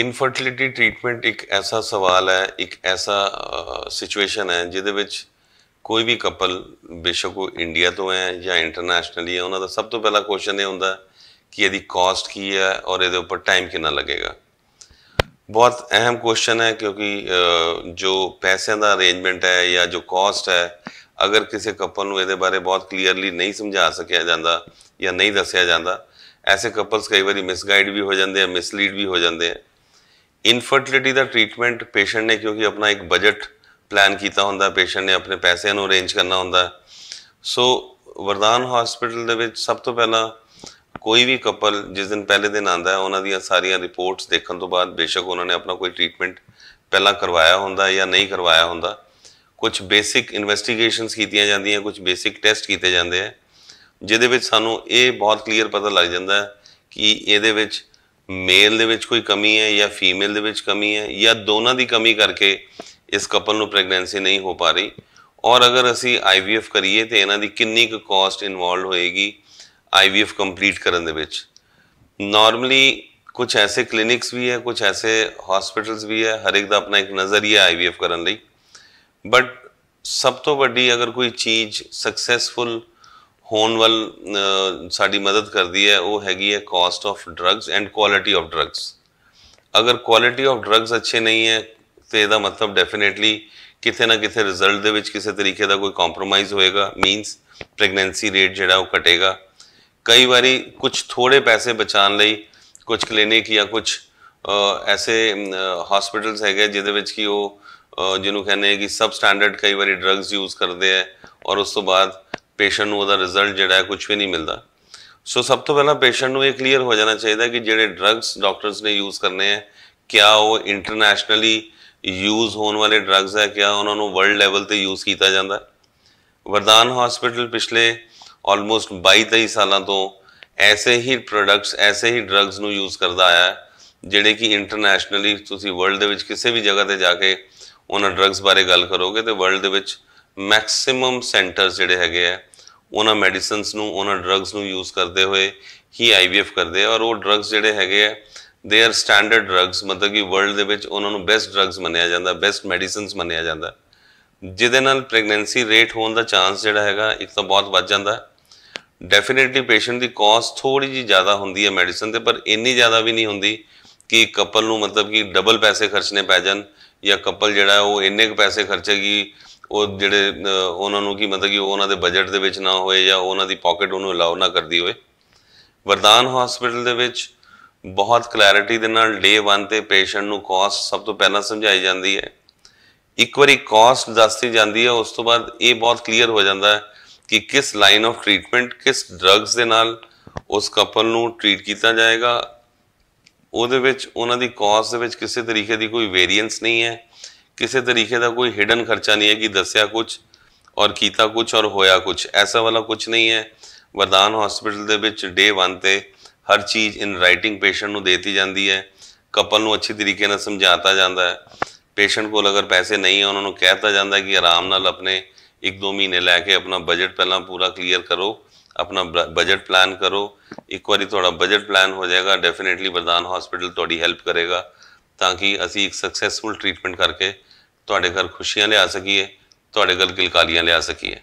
ਇਨਫਰਟਿਲਿਟੀ treatment ਇੱਕ ਐਸਾ ਸਵਾਲ ਹੈ ਇੱਕ ਐਸਾ ਸਿਚੁਏਸ਼ਨ ਹੈ ਜਿਹਦੇ ਵਿੱਚ ਕੋਈ ਵੀ ਕਪਲ ਬੇਸ਼ੱਕ ਉਹ ਇੰਡੀਆ ਤੋਂ ਹੈ ਜਾਂ ਇੰਟਰਨੈਸ਼ਨਲੀ ਹੈ ਉਹਨਾਂ ਦਾ ਸਭ ਤੋਂ ਪਹਿਲਾ ਕੁਐਸਚਨ ਇਹ ਹੁੰਦਾ ਕਿ ਇਹਦੀ ਕਾਸਟ ਕੀ ਹੈ ਔਰ ਇਹਦੇ ਉੱਪਰ ਟਾਈਮ ਕਿੰਨਾ ਲੱਗੇਗਾ ਬਹੁਤ ਅਹਿਮ ਕੁਐਸਚਨ ਹੈ ਕਿਉਂਕਿ ਜੋ ਪੈਸਿਆਂ ਦਾ ਅਰੇਂਜਮੈਂਟ ਹੈ ਜਾਂ ਜੋ ਕਾਸਟ ਹੈ ਅਗਰ ਕਿਸੇ ਕਪਲ ਨੂੰ ਇਹਦੇ ਬਾਰੇ ਬਹੁਤ ਕਲੀਅਰਲੀ ਨਹੀਂ ਸਮਝਾ ਸਕਿਆ ਜਾਂਦਾ ਜਾਂ ਨਹੀਂ ਦੱਸਿਆ ਜਾਂਦਾ ਐਸੇ ਕਪਲਸ ਕਈ ਵਾਰੀ ਮਿਸਗਾਈਡ ਵੀ ਹੋ ਜਾਂਦੇ ਆ ਮਿਸਲੀਡ ਵੀ ਹੋ ਜਾਂਦੇ ਆ ਇਨਫਰਟਿਲਿਟੀ ਦਾ ਟ੍ਰੀਟਮੈਂਟ ਪੇਸ਼ੈਂਟ ਨੇ ਕਿਉਂਕਿ ਆਪਣਾ ਇੱਕ ਬਜਟ ਪਲਾਨ ਕੀਤਾ ਹੁੰਦਾ ਪੇਸ਼ੈਂਟ ਨੇ ਆਪਣੇ ਪੈਸਿਆਂ ਨੂੰ ਅਰੇਂਜ ਕਰਨਾ ਹੁੰਦਾ ਸੋ ਵਰਦਾਨ ਹਸਪੀਟਲ ਦੇ ਵਿੱਚ ਸਭ ਤੋਂ ਪਹਿਲਾਂ ਕੋਈ ਵੀ ਕਪਲ ਜਿਸ ਦਿਨ ਪਹਿਲੇ ਦਿਨ ਆਂਦਾ ਹੈ ਉਹਨਾਂ ਦੀਆਂ ਸਾਰੀਆਂ ਰਿਪੋਰਟਸ ਦੇਖਣ ਤੋਂ ਬਾਅਦ ਬੇਸ਼ੱਕ ਉਹਨਾਂ ਨੇ ਆਪਣਾ ਕੋਈ ਟ੍ਰੀਟਮੈਂਟ ਪਹਿਲਾਂ ਕਰਵਾਇਆ ਹੁੰਦਾ ਜਾਂ ਨਹੀਂ ਕਰਵਾਇਆ ਹੁੰਦਾ ਕੁਝ ਬੇਸਿਕ ਇਨਵੈਸਟੀਗੇਸ਼ਨਸ ਕੀਤੀਆਂ ਜਾਂਦੀਆਂ ਕੁਝ ਬੇਸਿਕ ਟੈਸਟ ਕੀਤੇ ਜਾਂਦੇ ਆ ਜਿਹਦੇ ਵਿੱਚ ਸਾਨੂੰ ਇਹ ਬਹੁਤ ਕਲੀਅਰ ਪਤਾ ਲੱਗ ਜਾਂਦਾ ਕਿ ਇਹਦੇ ਵਿੱਚ ਮੇਲ ਦੇ ਵਿੱਚ ਕੋਈ ਕਮੀ ਹੈ ਜਾਂ ਫੀਮੇਲ ਦੇ ਵਿੱਚ ਕਮੀ ਹੈ ਜਾਂ ਦੋਨਾਂ ਦੀ ਕਮੀ ਕਰਕੇ ਇਸ ਕਪਲ ਨੂੰ ਪ੍ਰੈਗਨੈਂਸੀ ਨਹੀਂ ਹੋ ਪਾ ਰਹੀ ਔਰ ਅਗਰ ਅਸੀਂ ਆਈਵੀਐਫ ਕਰੀਏ ਤੇ ਇਹਨਾਂ ਦੀ ਕਿੰਨੀ ਕੁ ਕਾਸਟ ਇਨਵੋਲਡ ਹੋਏਗੀ ਆਈਵੀਐਫ ਕੰਪਲੀਟ ਕਰਨ ਦੇ ਵਿੱਚ ਨਾਰਮਲੀ ਕੁਝ ਐਸੇ ਕਲੀਨਿਕਸ ਵੀ ਹੈ ਕੁਝ ਐਸੇ ਹਸਪੀਟਲਸ ਵੀ ਹੈ ਹਰ ਇੱਕ ਦਾ ਆਪਣਾ ਇੱਕ ਨਜ਼ਰੀਆ ਆਈਵੀਐਫ ਕਰਨ ਲਈ ਬਟ ਸਭ ਤੋਂ ਵੱਡੀ ਅਗਰ ਕੋਈ ਚੀਜ਼ ਸਕਸੈਸਫੁਲ ਹੋਣ ਵੱਲ ਸਾਡੀ ਮਦਦ ਕਰਦੀ ਹੈ ਉਹ ਹੈਗੀ ਹੈ cost of drugs and quality of drugs ਅਗਰ ਕੁਆਲਿਟੀ ਆਫ ਡਰੱਗਸ ਅੱਛੇ ਨਹੀਂ ਹੈ ਤੇ ਇਹਦਾ ਮਤਲਬ ਡੈਫੀਨਿਟਲੀ ਕਿਤੇ ਨਾ ਕਿਤੇ ਰਿਜ਼ਲਟ ਦੇ ਵਿੱਚ ਕਿਸੇ ਤਰੀਕੇ ਦਾ ਕੋਈ ਕੰਪਰੋਮਾਈਜ਼ ਹੋਏਗਾ ਮੀਨਸ ਪ੍ਰੈਗਨੈਂਸੀ ਰੇਟ ਜਿਹੜਾ ਉਹ ਘਟੇਗਾ ਕਈ ਵਾਰੀ ਕੁਝ ਥੋੜੇ ਪੈਸੇ ਬਚਾਉਣ ਲਈ ਕੁਝ ਕਲੀਨਿਕ ਜਾਂ ਕੁਝ ਐਸੇ ਹਸਪੀਟਲਸ ਹੈਗੇ ਜਿਹਦੇ ਵਿੱਚ ਕਿ ਉਹ ਜਿਹਨੂੰ ਕਹਿੰਦੇ ਆ ਕਿ ਸਬ ਸਟੈਂਡਰਡ ਕਈ ਵਾਰੀ ਡਰੱਗਸ ਯੂਜ਼ ਕਰਦੇ ਆ ਔਰ ਉਸ ਤੋਂ ਬਾਅਦ ਪੇਸ਼ੈਂਟ ਨੂੰ ਉਹਦਾ ਰਿਜ਼ਲਟ ਜਿਹੜਾ ਹੈ ਕੁਝ ਵੀ ਨਹੀਂ ਮਿਲਦਾ ਸੋ ਸਭ ਤੋਂ ਪਹਿਲਾਂ ਪੇਸ਼ੈਂਟ ਨੂੰ ਇਹ ਕਲੀਅਰ ਹੋ ਜਾਣਾ ਚਾਹੀਦਾ ਕਿ ਜਿਹੜੇ ਡਰੱਗਸ ਡਾਕਟਰਸ ਨੇ ਯੂਜ਼ ਕਰਨੇ ਆ ਕਿਆ ਉਹ ਇੰਟਰਨੈਸ਼ਨਲੀ ਯੂਜ਼ ਹੋਣ ਵਾਲੇ ਡਰੱਗਸ ਹੈ ਕਿਆ ਉਹਨਾਂ ਨੂੰ ਵਰਲਡ ਲੈਵਲ ਤੇ ਯੂਜ਼ ਕੀਤਾ ਜਾਂਦਾ ਵਰਦਾਨ ਹਸਪੀਟਲ ਪਿਛਲੇ ਆਲਮੋਸਟ 22-23 ਸਾਲਾਂ ਤੋਂ ਐਸੇ ਹੀ ਪ੍ਰੋਡਕਟਸ ਐਸੇ ਹੀ ਡਰੱਗਸ ਨੂੰ ਯੂਜ਼ ਕਰਦਾ ਆਇਆ ਜਿਹੜੇ ਕਿ ਇੰਟਰਨੈਸ਼ਨਲੀ ਤੁਸੀਂ ਵਰਲਡ ਦੇ ਵਿੱਚ ਕਿਸੇ ਵੀ ਜਗ੍ਹਾ ਤੇ ਜਾ ਕੇ ਉਹਨਾਂ ਡਰੱਗਸ ਬਾਰੇ ਗੱਲ ਕਰੋਗੇ ਤੇ ਵਰਲਡ ਦੇ ਵਿੱਚ ਮੈਕਸਿਮਮ ਸੈਂਟਰਸ ਜਿਹੜੇ ਹੈਗੇ ਆ ਉਹਨਾਂ ਮੈਡੀਸਿਨਸ ਨੂੰ ਉਹਨਾਂ ਡਰੱਗਸ ਨੂੰ ਯੂਜ਼ ਕਰਦੇ ਹੋਏ ਹੀ ਆਈਵੀਐਫ ਕਰਦੇ ਆ ਔਰ ਉਹ ਡਰੱਗਸ ਜਿਹੜੇ ਹੈਗੇ ਆ ਦੇ ਆਰ ਸਟੈਂਡਰਡ ਡਰੱਗਸ ਮਤਲਬ ਕਿ ਵਰਲਡ ਦੇ ਵਿੱਚ ਉਹਨਾਂ ਨੂੰ ਬੈਸਟ ਡਰੱਗਸ ਮੰਨਿਆ ਜਾਂਦਾ ਬੈਸਟ ਮੈਡੀਸਿਨਸ ਮੰਨਿਆ ਜਾਂਦਾ ਜਿਹਦੇ ਨਾਲ ਪ੍ਰੈਗਨੈਂਸੀ ਰੇਟ ਹੋਣ ਦਾ ਚਾਂਸ ਜਿਹੜਾ ਹੈਗਾ ਇੱਕ ਤਾਂ ਬਹੁਤ ਵੱਧ ਜਾਂਦਾ ਡੈਫੀਨਿਟਲੀ ਪੇਸ਼ੈਂਟ ਦੀ ਕਾਸਟ ਥੋੜੀ ਜੀ ਜ਼ਿਆਦਾ ਹੁੰਦੀ ਹੈ ਮੈਡੀਸਨ ਤੇ ਪਰ ਇੰਨੀ ਜ਼ਿਆਦਾ ਵੀ ਨਹੀਂ ਹੁੰਦੀ ਕਿ ਕਪਲ ਨੂੰ ਮਤਲਬ ਕਿ ਡਬਲ ਪੈਸੇ ਖਰਚਨੇ ਪੈ ਜਾਣ ਜਾਂ ਕਪਲ ਜਿਹੜਾ ਉਹ ਇੰਨੇ ਕੁ ਪੈਸੇ ਖਰਚੇਗੀ ਉਹ ਜਿਹੜੇ ਉਹਨਾਂ ਨੂੰ ਕੀ ਮਤਲਬ ਕਿ ਉਹਨਾਂ ਦੇ ਬਜਟ ਦੇ ਵਿੱਚ ਨਾ ਹੋਏ ਜਾਂ ਉਹਨਾਂ ਦੀ ਪਾਕਟ ਉਹਨੂੰ ਅਲਾਉ ਨਾ ਕਰਦੀ ਹੋਵੇ ਵਰਦਾਨ ਹਸਪੀਟਲ ਦੇ ਵਿੱਚ ਬਹੁਤ ਕਲੈਰਿਟੀ ਦੇ ਨਾਲ ਡੇ 1 ਤੇ ਪੇਸ਼ੈਂਟ ਨੂੰ ਕਾਸਟ ਸਭ ਤੋਂ ਪਹਿਲਾਂ ਸਮਝਾਈ ਜਾਂਦੀ ਹੈ ਇੱਕ ਵਾਰੀ ਕਾਸਟ ਦੱਸੀ ਜਾਂਦੀ ਹੈ ਉਸ ਤੋਂ ਬਾਅਦ ਇਹ ਬਹੁਤ ਕਲੀਅਰ ਹੋ ਜਾਂਦਾ ਹੈ ਕਿ ਕਿਸ ਲਾਈਨ ਆਫ ਟ੍ਰੀਟਮੈਂਟ ਕਿਸ ਡਰੱਗਸ ਦੇ ਨਾਲ ਉਸ ਕਪਲ ਨੂੰ ਟ੍ਰੀਟ ਕੀਤਾ ਜਾਏਗਾ ਉਹਦੇ ਵਿੱਚ ਉਹਨਾਂ ਦੀ ਕਾਸਟ ਦੇ ਵਿੱਚ ਕਿਸੇ ਤਰੀਕੇ ਦੀ ਕੋਈ ਵੇਰੀਐਂਸ ਨਹੀਂ ਹੈ ਕਿਸੇ ਤਰੀਕੇ ਦਾ ਕੋਈ ਹਿਡਨ ਖਰਚਾ ਨਹੀਂ ਹੈ ਕਿ ਦੱਸਿਆ ਕੁਝ ਔਰ ਕੀਤਾ ਕੁਝ ਔਰ ਹੋਇਆ ਕੁਝ ਐਸਾ ਵਾਲਾ ਕੁਝ ਨਹੀਂ ਹੈ ਵਰਦਾਨ ਹਸਪੀਟਲ ਦੇ ਵਿੱਚ ਡੇ 1 ਤੇ ਹਰ ਚੀਜ਼ ਇਨ ਰਾਈਟਿੰਗ ਪੇਸ਼ੈਂਟ ਨੂੰ ਦੇਤੀ ਜਾਂਦੀ ਹੈ ਕਪਲ ਨੂੰ ਅੱਛੀ ਤਰੀਕੇ ਨਾਲ ਸਮਝਾਤਾ ਜਾਂਦਾ ਹੈ ਪੇਸ਼ੈਂਟ ਕੋਲ ਅਗਰ ਪੈਸੇ ਨਹੀਂ ਹੈ ਉਹਨਾਂ ਨੂੰ ਕਹਿਤਾ ਜਾਂਦਾ ਕਿ ਆਰਾਮ ਨਾਲ ਆਪਣੇ 1-2 ਮਹੀਨੇ ਲੈ ਕੇ ਆਪਣਾ ਬਜਟ ਪਹਿਲਾਂ ਪੂਰਾ ਕਲੀਅਰ ਕਰੋ ਆਪਣਾ ਬਜਟ ਪਲਾਨ ਕਰੋ ਇੱਕ ਵਾਰੀ ਤੁਹਾਡਾ ਬਜਟ ਪਲਾਨ ਹੋ ਜਾਏਗਾ ਡੈਫੀਨਿਟਲੀ ਵਰਦਾਨ ਹਸਪੀਟਲ ਤੁਹਾਡੀ ਹੈਲਪ ਕਰੇਗਾ ਤਾਂ ਕਿ ਅਸੀਂ ਇੱਕ ਸਕਸੈਸਫੁਲ ਟ੍ਰੀਟਮੈਂਟ ਕਰਕੇ ਤੁਹਾਡੇ ਘਰ ਖੁਸ਼ੀਆਂ ਲਿਆ ਸਕੀਏ ਤੁਹਾਡੇ ਘਰ ਕਿਲਕਾਲੀਆਂ ਲਿਆ ਸਕੀਏ